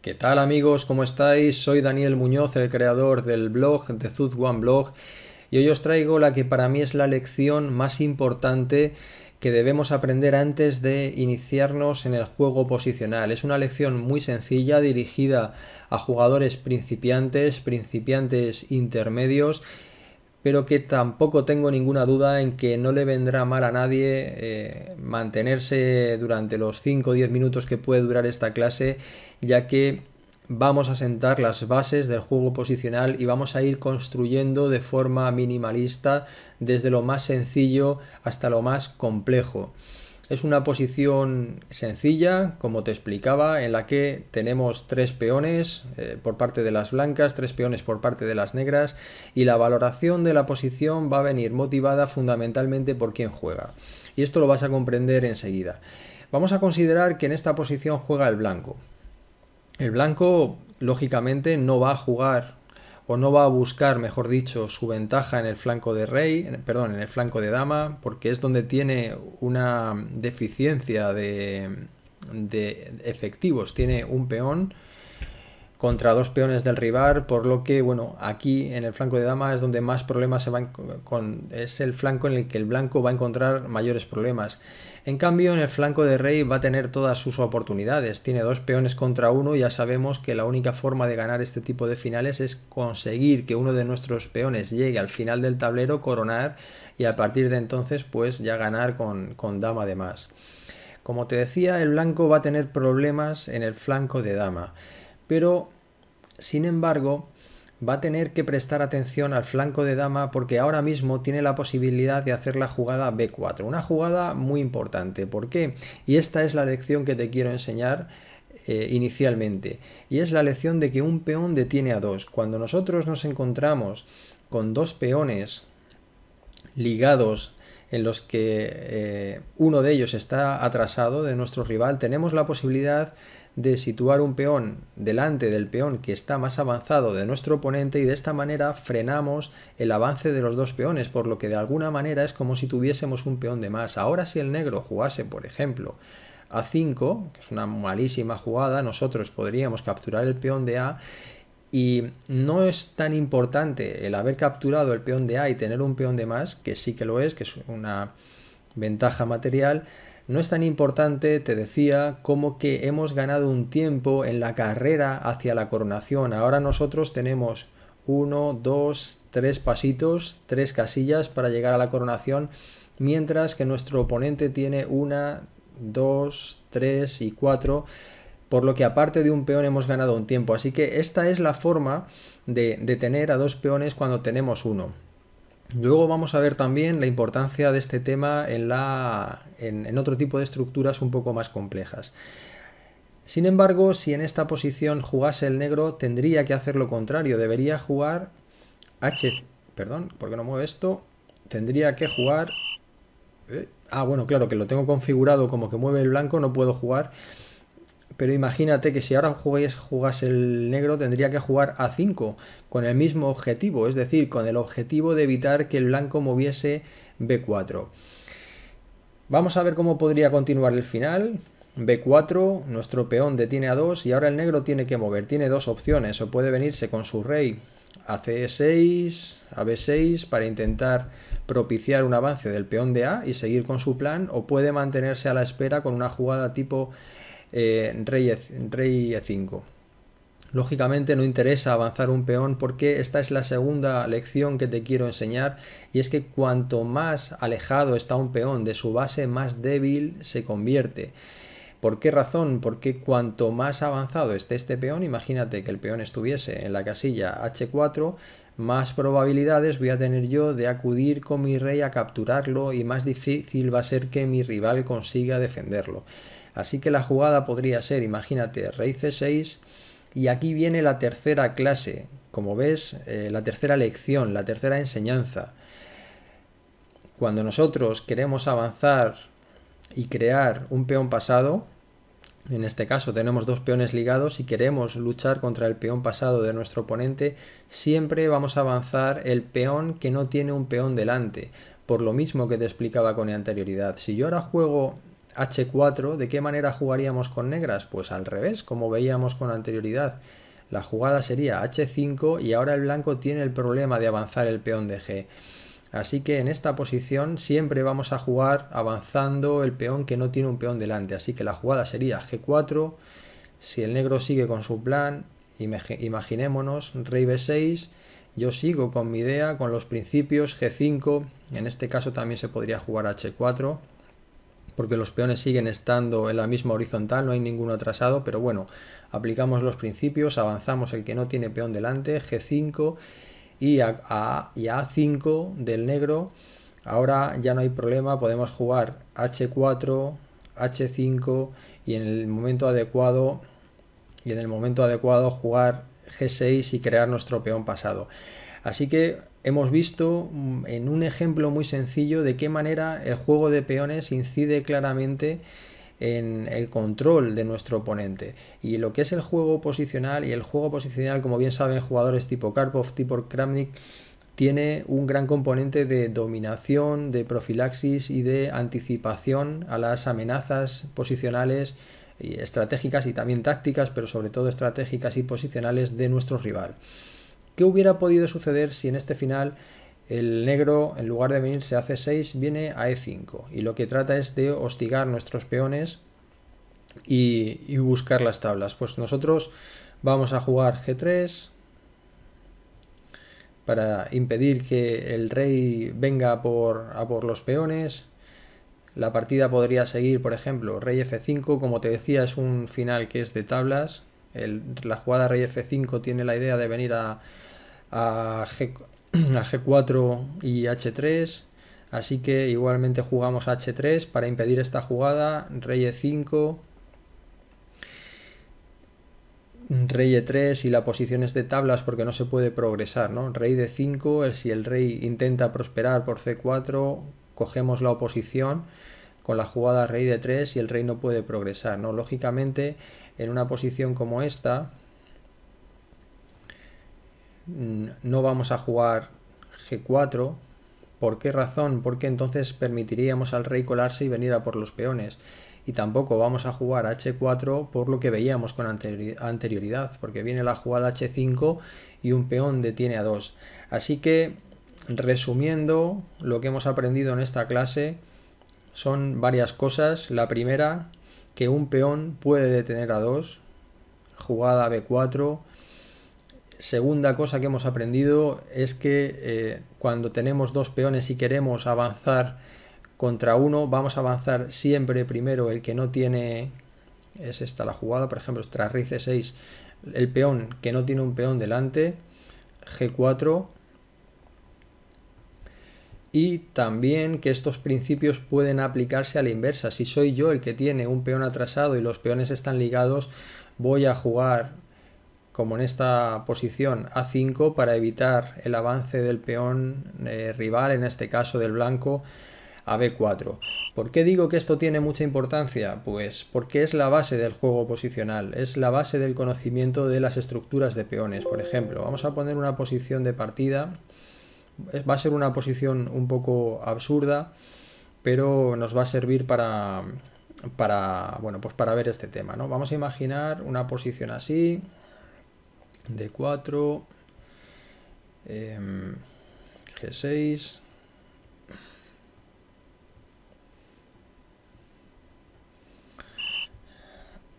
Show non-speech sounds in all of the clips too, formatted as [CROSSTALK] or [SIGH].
¿Qué tal amigos? ¿Cómo estáis? Soy Daniel Muñoz, el creador del blog de Zut One Blog y hoy os traigo la que para mí es la lección más importante que debemos aprender antes de iniciarnos en el juego posicional. Es una lección muy sencilla dirigida a jugadores principiantes, principiantes intermedios pero que tampoco tengo ninguna duda en que no le vendrá mal a nadie eh, mantenerse durante los 5 o 10 minutos que puede durar esta clase, ya que vamos a sentar las bases del juego posicional y vamos a ir construyendo de forma minimalista desde lo más sencillo hasta lo más complejo. Es una posición sencilla, como te explicaba, en la que tenemos tres peones eh, por parte de las blancas, tres peones por parte de las negras y la valoración de la posición va a venir motivada fundamentalmente por quién juega. Y esto lo vas a comprender enseguida. Vamos a considerar que en esta posición juega el blanco. El blanco, lógicamente, no va a jugar o no va a buscar, mejor dicho, su ventaja en el flanco de rey, perdón, en el flanco de dama, porque es donde tiene una deficiencia de efectivos, tiene un peón contra dos peones del rival, por lo que, bueno, aquí en el flanco de dama es donde más problemas se van con... es el flanco en el que el blanco va a encontrar mayores problemas. En cambio, en el flanco de rey va a tener todas sus oportunidades. Tiene dos peones contra uno, y ya sabemos que la única forma de ganar este tipo de finales es conseguir que uno de nuestros peones llegue al final del tablero, coronar y a partir de entonces pues ya ganar con, con dama de más. Como te decía, el blanco va a tener problemas en el flanco de dama pero sin embargo va a tener que prestar atención al flanco de dama porque ahora mismo tiene la posibilidad de hacer la jugada B4, una jugada muy importante. ¿Por qué? Y esta es la lección que te quiero enseñar eh, inicialmente, y es la lección de que un peón detiene a dos. Cuando nosotros nos encontramos con dos peones ligados en los que eh, uno de ellos está atrasado de nuestro rival, tenemos la posibilidad de situar un peón delante del peón que está más avanzado de nuestro oponente y de esta manera frenamos el avance de los dos peones, por lo que de alguna manera es como si tuviésemos un peón de más. Ahora si el negro jugase, por ejemplo, a 5, que es una malísima jugada, nosotros podríamos capturar el peón de A y no es tan importante el haber capturado el peón de A y tener un peón de más, que sí que lo es, que es una ventaja material, no es tan importante, te decía, como que hemos ganado un tiempo en la carrera hacia la coronación. Ahora nosotros tenemos uno, dos, tres pasitos, tres casillas para llegar a la coronación, mientras que nuestro oponente tiene una, dos, tres y cuatro por lo que aparte de un peón hemos ganado un tiempo. Así que esta es la forma de tener a dos peones cuando tenemos uno. Luego vamos a ver también la importancia de este tema en, la, en, otro tipo de estructuras un poco más complejas. Sin embargo, si en esta posición jugase el negro, tendría que hacer lo contrario. Debería jugar H... Perdón, ¿por qué no mueve esto? Tendría que jugar... Eh, ah, bueno, claro, que lo tengo configurado como que mueve el blanco, no puedo jugar pero imagínate que si ahora jugues, jugas el negro tendría que jugar a 5 con el mismo objetivo, es decir, con el objetivo de evitar que el blanco moviese B4. Vamos a ver cómo podría continuar el final. B4, nuestro peón detiene a 2 y ahora el negro tiene que mover. Tiene dos opciones, o puede venirse con su rey a C6, a B6 para intentar propiciar un avance del peón de A y seguir con su plan, o puede mantenerse a la espera con una jugada tipo eh, rey, e, rey e5. Lógicamente no interesa avanzar un peón porque esta es la segunda lección que te quiero enseñar y es que cuanto más alejado está un peón de su base más débil se convierte. ¿Por qué razón? Porque cuanto más avanzado esté este peón, imagínate que el peón estuviese en la casilla h4, más probabilidades voy a tener yo de acudir con mi rey a capturarlo y más difícil va a ser que mi rival consiga defenderlo. Así que la jugada podría ser, imagínate, rey c6 y aquí viene la tercera clase, como ves, eh, la tercera lección, la tercera enseñanza. Cuando nosotros queremos avanzar y crear un peón pasado, en este caso tenemos dos peones ligados y queremos luchar contra el peón pasado de nuestro oponente, siempre vamos a avanzar el peón que no tiene un peón delante. Por lo mismo que te explicaba con anterioridad, si yo ahora juego H4, ¿de qué manera jugaríamos con negras? Pues al revés, como veíamos con anterioridad. La jugada sería H5 y ahora el blanco tiene el problema de avanzar el peón de G. Así que en esta posición siempre vamos a jugar avanzando el peón que no tiene un peón delante. Así que la jugada sería G4. Si el negro sigue con su plan, imaginémonos, rey B6, yo sigo con mi idea, con los principios, G5, en este caso también se podría jugar H4, porque los peones siguen estando en la misma horizontal, no hay ninguno atrasado, pero bueno, aplicamos los principios, avanzamos el que no tiene peón delante, G5 y a, 5 del negro. Ahora ya no hay problema, podemos jugar H4, H5 y en el momento adecuado y en el momento adecuado jugar G6 y crear nuestro peón pasado. Así que hemos visto mm, en un ejemplo muy sencillo de qué manera el juego de peones incide claramente en el control de nuestro oponente. Y lo que es el juego posicional y el juego posicional, como bien saben jugadores tipo Karpov, tipo Kramnik, tiene un gran componente de dominación, de profilaxis y de anticipación a las amenazas posicionales y eh, estratégicas y también tácticas, pero sobre todo estratégicas y posicionales de nuestro rival. ¿Qué hubiera podido suceder si en este final el negro, en lugar de venirse a C6, viene a E5? Y lo que trata es de hostigar nuestros peones y, buscar las tablas. Pues nosotros vamos a jugar G3 para impedir que el rey venga a por, por los peones. La partida podría seguir, por ejemplo, rey F5, como te decía, es un final que es de tablas, la jugada rey f5 tiene la idea de venir a, a, G, 4 y H3. Así que igualmente jugamos H3 para impedir esta jugada. Rey E5. Rey E3 y la posición es de tablas porque no se puede progresar. Rey D5. Eh, si el rey intenta prosperar por C4, cogemos la oposición con la jugada rey D3 y el rey no puede progresar. ¿no? Lógicamente, en una posición como esta, no vamos a jugar G4. ¿Por qué razón? Porque entonces permitiríamos al rey colarse y venir a por los peones. Y tampoco vamos a jugar H4 por lo que veíamos con anterioridad, porque viene la jugada H5 y un peón detiene a 2. Así que, resumiendo lo que hemos aprendido en esta clase, son varias cosas. La primera, que un peón puede detener a 2, jugada B4, segunda cosa que hemos aprendido es que eh, cuando tenemos dos peones y queremos avanzar contra uno, vamos a avanzar siempre primero el que no tiene... Es esta la jugada, por ejemplo, tras 6 el peón que no tiene un peón delante, g4, y también que estos principios pueden aplicarse a la inversa. Si soy yo el que tiene un peón atrasado y los peones están ligados, voy a jugar como en esta posición A5 para evitar el avance del peón eh, rival, en este caso del blanco, a B4. ¿Por qué digo que esto tiene mucha importancia? Pues porque es la base del juego posicional, es la base del conocimiento de las estructuras de peones. Por ejemplo, vamos a poner una posición de partida, eh, va a ser una posición un poco absurda, pero nos va a servir para... bueno, pues para ver este tema, ¿no? Vamos a imaginar una posición así, D4, em, G6.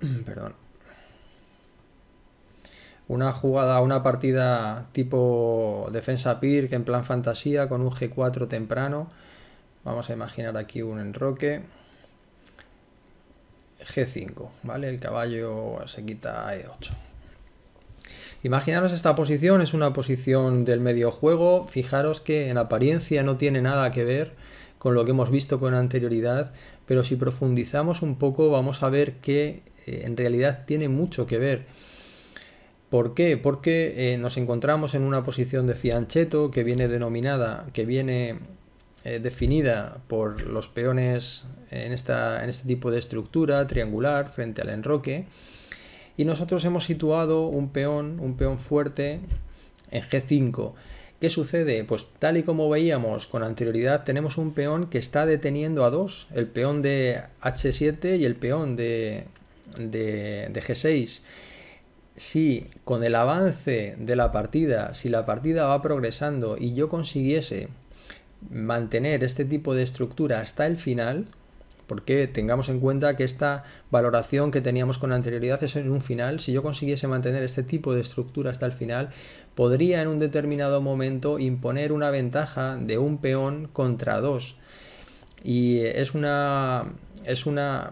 [CLEARS THROAT] Perdón. Una jugada, una partida tipo defensa peer que en plan fantasía con un G4 temprano. Vamos a imaginar aquí un enroque. G5, ¿vale? El caballo se quita E8. Imaginaros esta posición, es una posición del medio juego, fijaros que en apariencia no tiene nada que ver con lo que hemos visto con anterioridad, pero si profundizamos un poco vamos a ver que eh, en realidad tiene mucho que ver. ¿Por qué? Porque eh, nos encontramos en una posición de fianchetto que viene denominada, que viene eh, definida por los peones en este tipo de estructura triangular frente al enroque y nosotros hemos situado un peón, un peón fuerte en G5. ¿Qué sucede? Pues tal y como veíamos con anterioridad, tenemos un peón que está deteniendo a dos, el peón de H7 y el peón de, de G6 si con el avance de la partida, si la partida va progresando y yo consiguiese mantener este tipo de estructura hasta el final, porque tengamos en cuenta que esta valoración que teníamos con anterioridad es en un final. Si yo consiguiese mantener este tipo de estructura hasta el final, podría en un determinado momento imponer una ventaja de un peón contra dos. Y es una, es una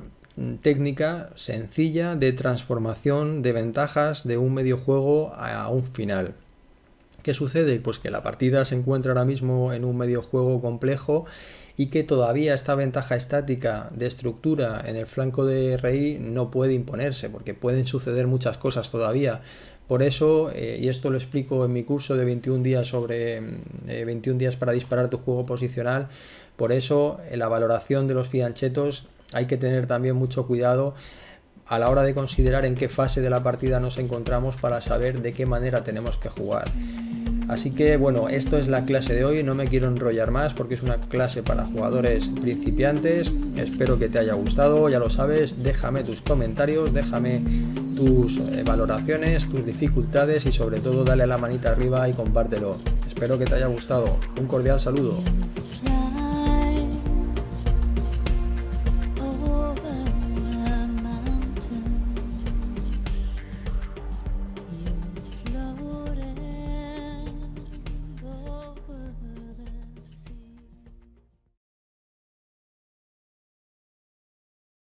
técnica sencilla de transformación de ventajas de un medio juego a un final. ¿Qué sucede? Pues que la partida se encuentra ahora mismo en un medio juego complejo y que todavía esta ventaja estática de estructura en el flanco de rey no puede imponerse porque pueden suceder muchas cosas todavía. Por eso, eh, y esto lo explico en mi curso de 21 días sobre 21 mm, eh, días para disparar tu juego posicional, por eso en la valoración de los fianchetos hay que tener también mucho cuidado a la hora de considerar en qué fase de la partida nos encontramos para saber de qué manera tenemos que jugar. Así que bueno, esto es la clase de hoy, no me quiero enrollar más porque es una clase para jugadores principiantes. Espero que te haya gustado, ya lo sabes, déjame tus comentarios, déjame tus eh, valoraciones, tus dificultades y sobre todo dale la manita arriba y compártelo. Espero que te haya gustado. Un cordial saludo.